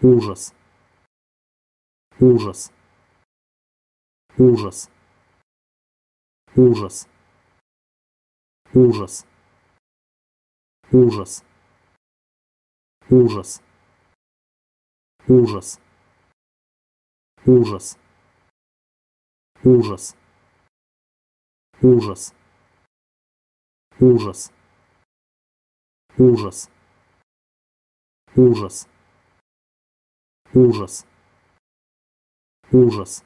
Ужас. Ужас. Ужас. Ужас. Ужас. Ужас. Ужас. Ужас. Ужас. Ужас. Ужас. Ужас. Ужас. Ужас. Ужас. Ужас.